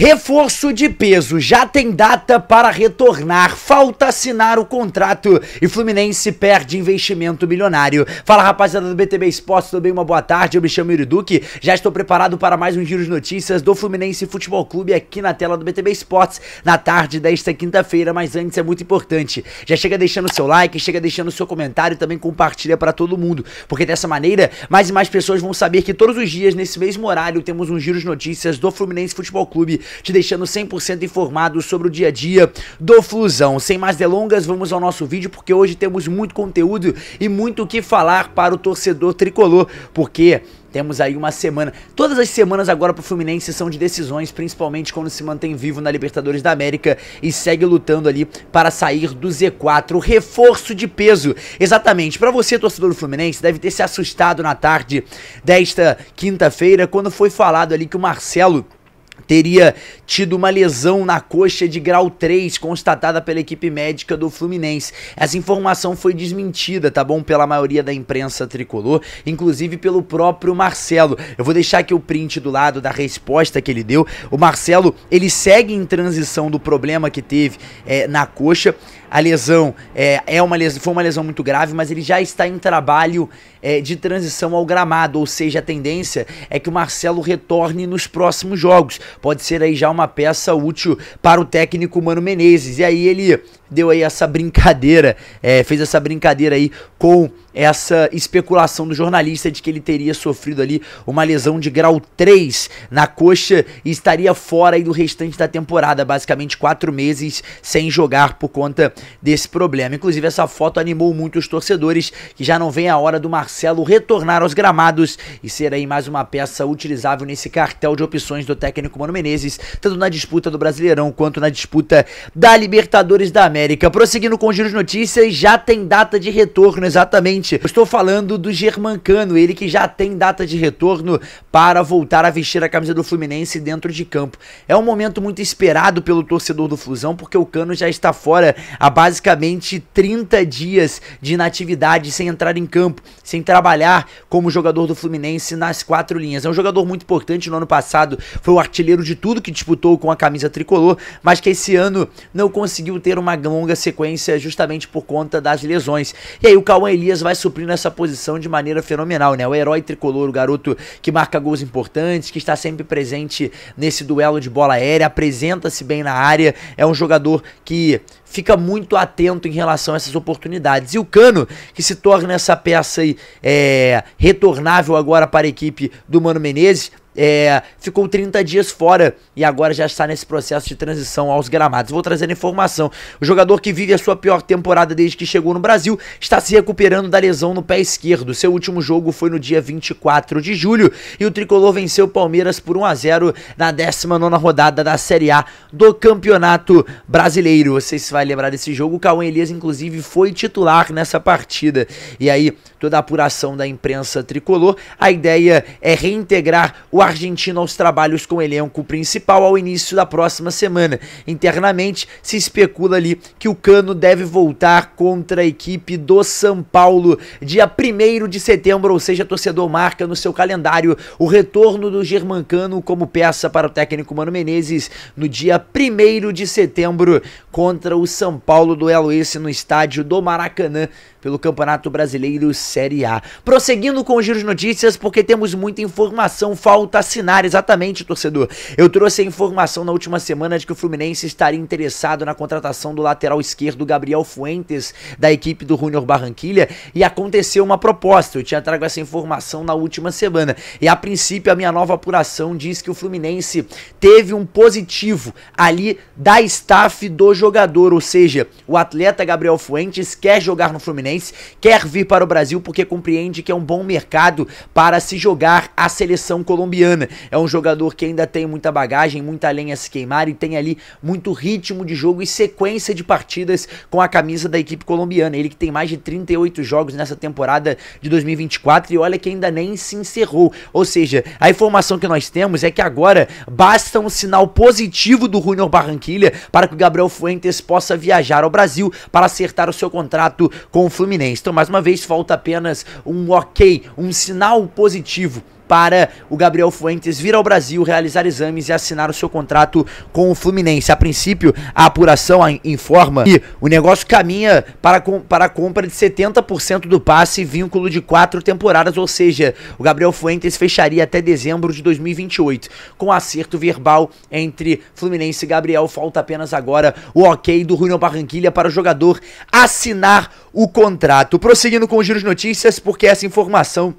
Reforço de peso já tem data para retornar. Falta assinar o contrato e Fluminense perde investimento milionário. Fala rapaziada do BTB Esportes, tudo bem? Uma boa tarde. Eu me chamo Iriduque. Já estou preparado para mais um giro de notícias do Fluminense Futebol Clube aqui na tela do BTB Esportes na tarde desta quinta-feira. Mas antes é muito importante. Já chega deixando seu like, chega deixando seu comentário e também compartilha para todo mundo, porque dessa maneira mais e mais pessoas vão saber que todos os dias nesse mesmo horário temos um giro de notícias do Fluminense Futebol Clube te deixando 100% informado sobre o dia a dia do Flusão. Sem mais delongas, vamos ao nosso vídeo, porque hoje temos muito conteúdo e muito o que falar para o torcedor tricolor, porque temos aí uma semana. Todas as semanas agora pro Fluminense são de decisões, principalmente quando se mantém vivo na Libertadores da América e segue lutando ali para sair do Z4. Reforço de peso. Exatamente. Para você, torcedor do Fluminense, deve ter se assustado na tarde desta quinta-feira quando foi falado ali que o Marcelo teria tido uma lesão na coxa de grau 3 constatada pela equipe médica do Fluminense. Essa informação foi desmentida, tá bom, pela maioria da imprensa tricolor, inclusive pelo próprio Marcelo. Eu vou deixar aqui o print do lado da resposta que ele deu. O Marcelo, ele segue em transição do problema que teve é, na coxa. A lesão é, é uma lesão, foi uma lesão muito grave, mas ele já está em trabalho é, de transição ao gramado, ou seja, a tendência é que o Marcelo retorne nos próximos jogos pode ser aí já uma peça útil para o técnico Mano Menezes. E aí ele deu aí essa brincadeira, é, fez essa brincadeira aí com essa especulação do jornalista de que ele teria sofrido ali uma lesão de grau 3 na coxa e estaria fora aí do restante da temporada, basicamente quatro meses sem jogar por conta desse problema. Inclusive, essa foto animou muito os torcedores que já não vem a hora do Marcelo retornar aos gramados e ser aí mais uma peça utilizável nesse cartel de opções do técnico Mano Menezes, tanto na disputa do Brasileirão quanto na disputa da Libertadores da América. América. Prosseguindo com o Giro de Notícias, já tem data de retorno, exatamente. Eu estou falando do Germancano, ele que já tem data de retorno para voltar a vestir a camisa do Fluminense dentro de campo. É um momento muito esperado pelo torcedor do Flusão, porque o Cano já está fora há basicamente 30 dias de inatividade, sem entrar em campo, sem trabalhar como jogador do Fluminense nas quatro linhas. É um jogador muito importante, no ano passado foi o artilheiro de tudo que disputou com a camisa tricolor, mas que esse ano não conseguiu ter uma longa sequência justamente por conta das lesões. E aí o Cauã Elias vai suprindo essa posição de maneira fenomenal, né? O herói tricolor, o garoto que marca gols importantes, que está sempre presente nesse duelo de bola aérea, apresenta-se bem na área, é um jogador que fica muito atento em relação a essas oportunidades. E o Cano, que se torna essa peça aí, é, retornável agora para a equipe do Mano Menezes, é, ficou 30 dias fora e agora já está nesse processo de transição aos gramados. Vou trazer informação. O jogador que vive a sua pior temporada desde que chegou no Brasil está se recuperando da lesão no pé esquerdo. Seu último jogo foi no dia 24 de julho e o tricolor venceu o Palmeiras por 1 a 0 na 19 rodada da Série A do Campeonato Brasileiro. Vocês vão vai lembrar desse jogo. O Cauã Elias inclusive foi titular nessa partida. E aí toda a apuração da imprensa tricolor, a ideia é reintegrar o o argentino aos trabalhos com o elenco principal ao início da próxima semana. Internamente, se especula ali que o Cano deve voltar contra a equipe do São Paulo dia 1 de setembro, ou seja, torcedor marca no seu calendário o retorno do Germancano como peça para o técnico Mano Menezes no dia 1 de setembro contra o São Paulo, duelo esse no estádio do Maracanã pelo Campeonato Brasileiro Série A. Prosseguindo com o giro de notícias, porque temos muita informação, falta assinar exatamente, torcedor. Eu trouxe a informação na última semana de que o Fluminense estaria interessado na contratação do lateral esquerdo Gabriel Fuentes da equipe do Junior Barranquilha e aconteceu uma proposta. Eu tinha trago essa informação na última semana. E a princípio a minha nova apuração diz que o Fluminense teve um positivo ali da staff do jogador, ou seja, o atleta Gabriel Fuentes quer jogar no Fluminense Fluminense quer vir para o Brasil porque compreende que é um bom mercado para se jogar a seleção colombiana. É um jogador que ainda tem muita bagagem, muita lenha a se queimar e tem ali muito ritmo de jogo e sequência de partidas com a camisa da equipe colombiana. Ele que tem mais de 38 jogos nessa temporada de 2024 e olha que ainda nem se encerrou. Ou seja, a informação que nós temos é que agora basta um sinal positivo do Junior Barranquilha para que o Gabriel Fuentes possa viajar ao Brasil para acertar o seu contrato com o Fluminense. Então, mais uma vez, falta apenas um ok, um sinal positivo para o Gabriel Fuentes vir ao Brasil, realizar exames e assinar o seu contrato com o Fluminense. A princípio, a apuração informa que o negócio caminha para, com, para a compra de 70% do passe vínculo de quatro temporadas, ou seja, o Gabriel Fuentes fecharia até dezembro de 2028. Com acerto verbal entre Fluminense e Gabriel, falta apenas agora o ok do Junior Barranquilha para o jogador assinar o contrato. Prosseguindo com o Giro de Notícias, porque essa informação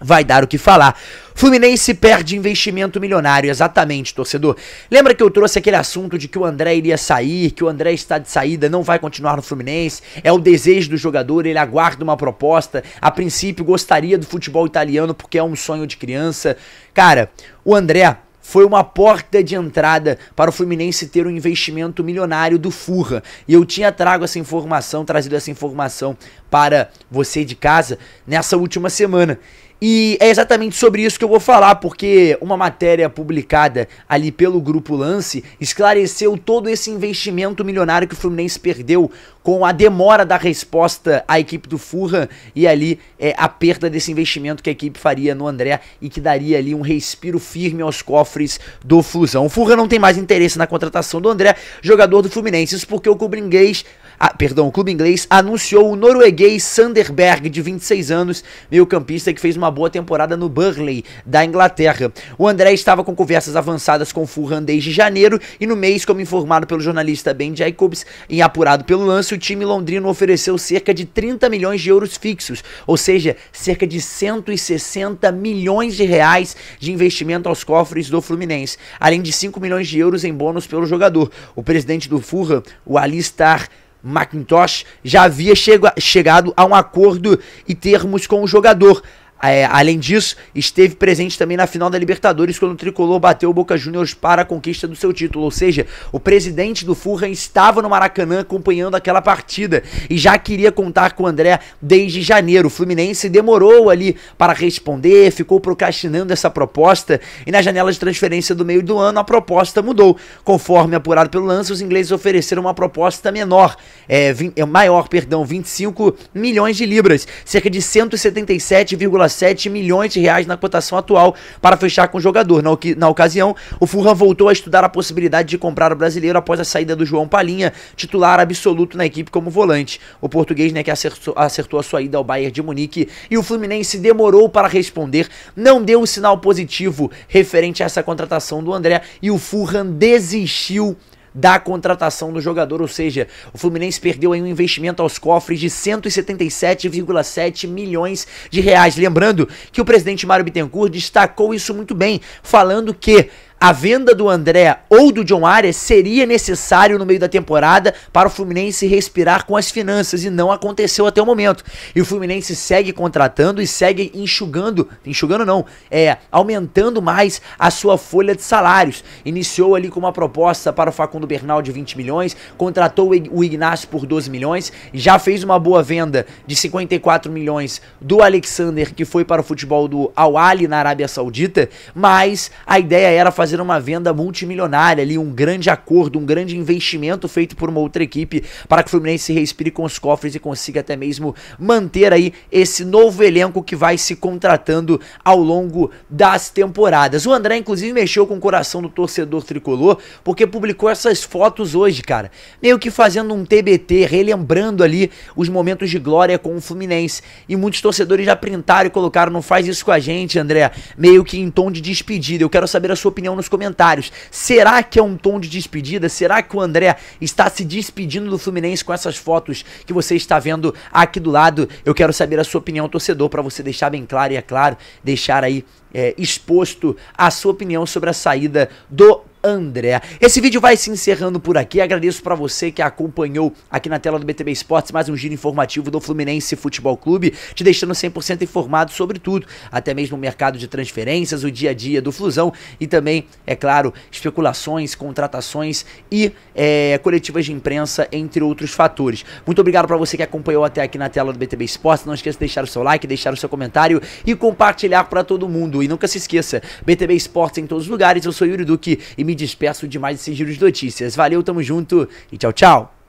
vai dar o que falar. Fluminense perde investimento milionário, exatamente, torcedor. Lembra que eu trouxe aquele assunto de que o André iria sair, que o André está de saída, não vai continuar no Fluminense, é o desejo do jogador, ele aguarda uma proposta, a princípio gostaria do futebol italiano porque é um sonho de criança. Cara, o André foi uma porta de entrada para o Fluminense ter um investimento milionário do Furra. E eu tinha trago essa informação, trazido essa informação para você de casa nessa última semana. E é exatamente sobre isso que eu vou falar, porque uma matéria publicada ali pelo Grupo Lance esclareceu todo esse investimento milionário que o Fluminense perdeu com a demora da resposta à equipe do Furra e ali é, a perda desse investimento que a equipe faria no André e que daria ali um respiro firme aos cofres do Flusão. O Furra não tem mais interesse na contratação do André, jogador do Fluminense, isso porque o Inglês ah, perdão, o clube inglês anunciou o norueguês Sanderberg, de 26 anos, meio-campista que fez uma boa temporada no Burley, da Inglaterra. O André estava com conversas avançadas com o Fulham desde janeiro e no mês, como informado pelo jornalista Ben Jacobs, em apurado pelo lance, o time londrino ofereceu cerca de 30 milhões de euros fixos, ou seja, cerca de 160 milhões de reais de investimento aos cofres do Fluminense, além de 5 milhões de euros em bônus pelo jogador. O presidente do Fulham, o Alistar Macintosh já havia chegado a um acordo e termos com o jogador, é, além disso, esteve presente também na final da Libertadores, quando o Tricolor bateu o Boca Juniors para a conquista do seu título. Ou seja, o presidente do Fulham estava no Maracanã acompanhando aquela partida e já queria contar com o André desde janeiro. O Fluminense demorou ali para responder, ficou procrastinando essa proposta e na janela de transferência do meio do ano a proposta mudou. Conforme apurado pelo lance, os ingleses ofereceram uma proposta menor, é, é maior, perdão, 25 milhões de libras, cerca de 177,5 1,7 milhões de reais na cotação atual para fechar com o jogador. Na, na ocasião, o Fulham voltou a estudar a possibilidade de comprar o brasileiro após a saída do João Palinha, titular absoluto na equipe como volante. O português né, que acertou, acertou a sua ida ao Bayern de Munique e o Fluminense demorou para responder, não deu um sinal positivo referente a essa contratação do André e o Fulham desistiu da contratação do jogador, ou seja, o Fluminense perdeu aí um investimento aos cofres de 177,7 milhões de reais. Lembrando que o presidente Mário Bittencourt destacou isso muito bem, falando que a venda do André ou do John Arias seria necessário no meio da temporada para o Fluminense respirar com as finanças e não aconteceu até o momento. E o Fluminense segue contratando e segue enxugando, enxugando não, é, aumentando mais a sua folha de salários. Iniciou ali com uma proposta para o Facundo Bernal de 20 milhões, contratou o Ignacio por 12 milhões, já fez uma boa venda de 54 milhões do Alexander que foi para o futebol do Al Ahly na Arábia Saudita, mas a ideia era fazer fazer uma venda multimilionária ali, um grande acordo, um grande investimento feito por uma outra equipe para que o Fluminense se respire com os cofres e consiga até mesmo manter aí esse novo elenco que vai se contratando ao longo das temporadas. O André, inclusive, mexeu com o coração do torcedor tricolor porque publicou essas fotos hoje, cara. Meio que fazendo um TBT, relembrando ali os momentos de glória com o Fluminense. E muitos torcedores já printaram e colocaram: não faz isso com a gente, André. Meio que em tom de despedida. Eu quero saber a sua opinião nos comentários. Será que é um tom de despedida? Será que o André está se despedindo do Fluminense com essas fotos que você está vendo aqui do lado? Eu quero saber a sua opinião, torcedor, para você deixar bem claro e, é claro, deixar aí é, exposto a sua opinião sobre a saída do André. Esse vídeo vai se encerrando por aqui. Agradeço para você que acompanhou aqui na tela do BTB Esportes mais um giro informativo do Fluminense Futebol Clube, te deixando 100% informado sobre tudo, até mesmo o mercado de transferências, o dia a dia do Flusão e também, é claro, especulações, contratações e é, coletivas de imprensa, entre outros fatores. Muito obrigado para você que acompanhou até aqui na tela do BTB Esportes. Não esqueça de deixar o seu like, deixar o seu comentário e compartilhar para todo mundo. E nunca se esqueça, BTB Esportes em todos os lugares. Eu sou Yuri Duque e me me despeço de mais esse giros de Notícias. Valeu, tamo junto e tchau, tchau!